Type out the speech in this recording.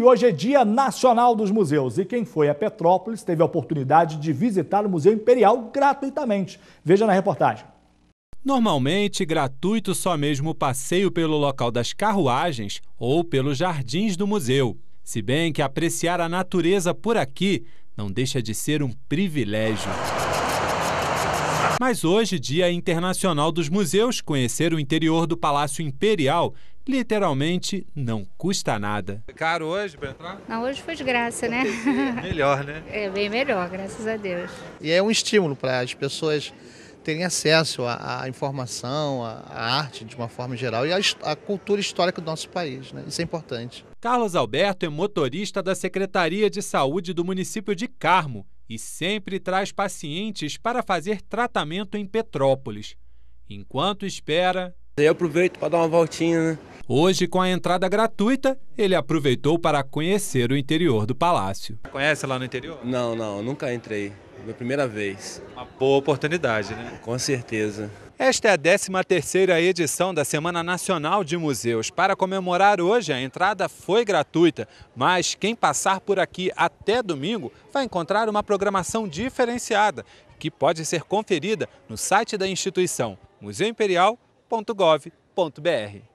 E hoje é Dia Nacional dos Museus e quem foi a Petrópolis teve a oportunidade de visitar o Museu Imperial gratuitamente. Veja na reportagem. Normalmente, gratuito só mesmo o passeio pelo local das carruagens ou pelos jardins do museu. Se bem que apreciar a natureza por aqui não deixa de ser um privilégio. Mas hoje, Dia Internacional dos Museus, conhecer o interior do Palácio Imperial literalmente não custa nada. É caro hoje para entrar? Não, ah, hoje foi de graça, né? melhor, né? É bem melhor, graças a Deus. E é um estímulo para as pessoas terem acesso à, informação, à, arte de uma forma geral e à, à cultura histórica do nosso país. Né? Isso é importante. Carlos Alberto é motorista da Secretaria de Saúde do município de Carmo e sempre traz pacientes para fazer tratamento em Petrópolis. Enquanto espera. Eu aproveito para dar uma voltinha, né? Hoje, com a entrada gratuita, ele aproveitou para conhecer o interior do palácio. Conhece lá no interior? Não, não, nunca entrei. Minha primeira vez. Uma boa oportunidade, né? Com certeza. Esta é a 13ª edição da Semana Nacional de Museus. Para comemorar hoje, a entrada foi gratuita, mas quem passar por aqui até domingo vai encontrar uma programação diferenciada, que pode ser conferida no site da instituição museuimperial.gov.br.